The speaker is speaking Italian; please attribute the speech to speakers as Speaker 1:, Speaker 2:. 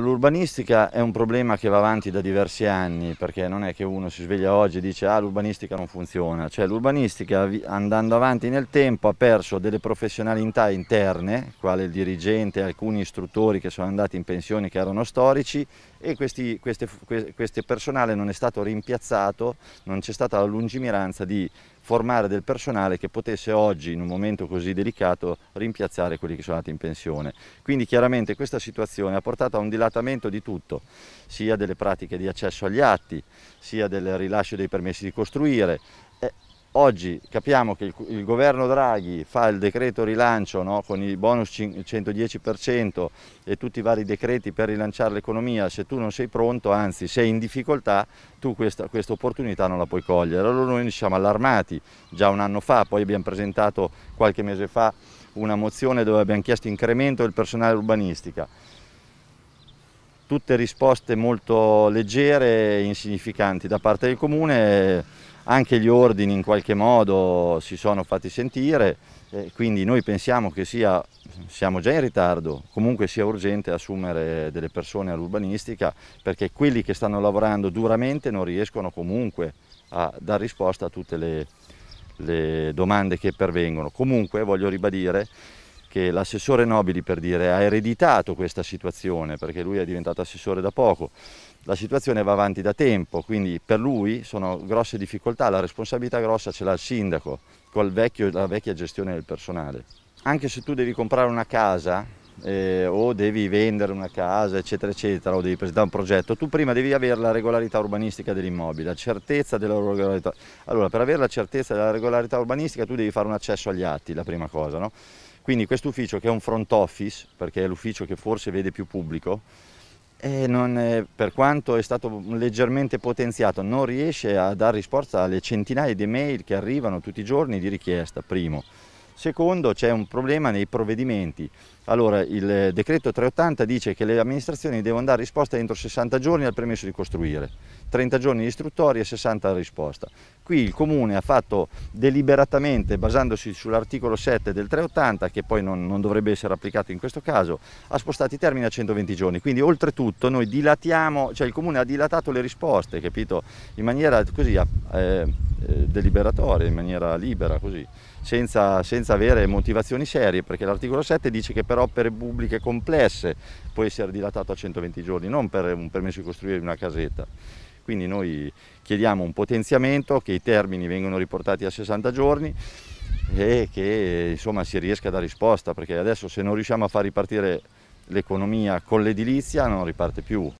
Speaker 1: L'urbanistica è un problema che va avanti da diversi anni perché non è che uno si sveglia oggi e dice ah l'urbanistica non funziona, cioè l'urbanistica andando avanti nel tempo ha perso delle professionalità interne, quale il dirigente, alcuni istruttori che sono andati in pensione che erano storici e questi, queste, queste personale non è stato rimpiazzato, non c'è stata la lungimiranza di formare del personale che potesse oggi, in un momento così delicato, rimpiazzare quelli che sono andati in pensione. Quindi chiaramente questa situazione ha portato a un dilatamento di tutto, sia delle pratiche di accesso agli atti, sia del rilascio dei permessi di costruire, Oggi capiamo che il, il, governo Draghi fa il decreto rilancio no, con i bonus 110% e tutti i vari decreti per rilanciare l'economia, se tu non sei pronto, anzi sei in difficoltà, tu questa, questa opportunità non la puoi cogliere. Allora noi ci siamo allarmati già un anno fa, poi abbiamo presentato qualche mese fa una mozione dove abbiamo chiesto incremento del personale urbanistica tutte risposte molto leggere e insignificanti da parte del comune anche gli ordini in qualche modo si sono fatti sentire, quindi noi pensiamo che sia, siamo già in ritardo, comunque sia urgente assumere delle persone all'urbanistica perché quelli che stanno lavorando duramente non riescono comunque a dar risposta a tutte le, le domande che pervengono. Comunque voglio ribadire che l'assessore Nobili per dire ha ereditato questa situazione perché lui è diventato assessore da poco. La situazione va avanti da tempo, quindi per lui sono grosse difficoltà, la responsabilità grossa ce l'ha il sindaco con la vecchia gestione del personale. Anche se tu devi comprare una casa, eh, o devi vendere una casa eccetera eccetera o devi presentare un progetto, tu prima devi avere la regolarità urbanistica dell'immobile, la certezza della regolarità. Allora per avere la certezza della regolarità urbanistica tu devi fare un accesso agli atti, la prima cosa. No? Quindi questo ufficio che è un front office, perché è l'ufficio che forse vede più pubblico, eh, è, per quanto è stato leggermente potenziato, non riesce a dare risposta alle centinaia di mail che arrivano tutti i giorni di richiesta, primo. Secondo, c'è un problema nei provvedimenti. Allora, il eh, decreto 380 dice che le amministrazioni devono dare risposta entro 60 giorni al permesso di costruire, 30 giorni di istruttoria e 60 la risposta. Qui il Comune ha fatto deliberatamente, basandosi sull'articolo 7 del 380, che poi non, non dovrebbe essere applicato in questo caso, ha spostato i termini a 120 giorni. Quindi oltretutto noi dilatiamo, cioè il Comune ha dilatato le risposte, capito? In maniera così eh, eh deliberatoria, in maniera libera, così, senza, senza senza avere motivazioni serie, perché l'articolo 7 dice che per opere pubbliche complesse può essere dilatato a 120 giorni, non per un permesso di costruire una casetta. Quindi noi chiediamo un potenziamento, che i termini vengano riportati a 60 giorni e che insomma, si riesca a dare risposta, perché adesso se non riusciamo a far ripartire l'economia con l'edilizia non riparte più.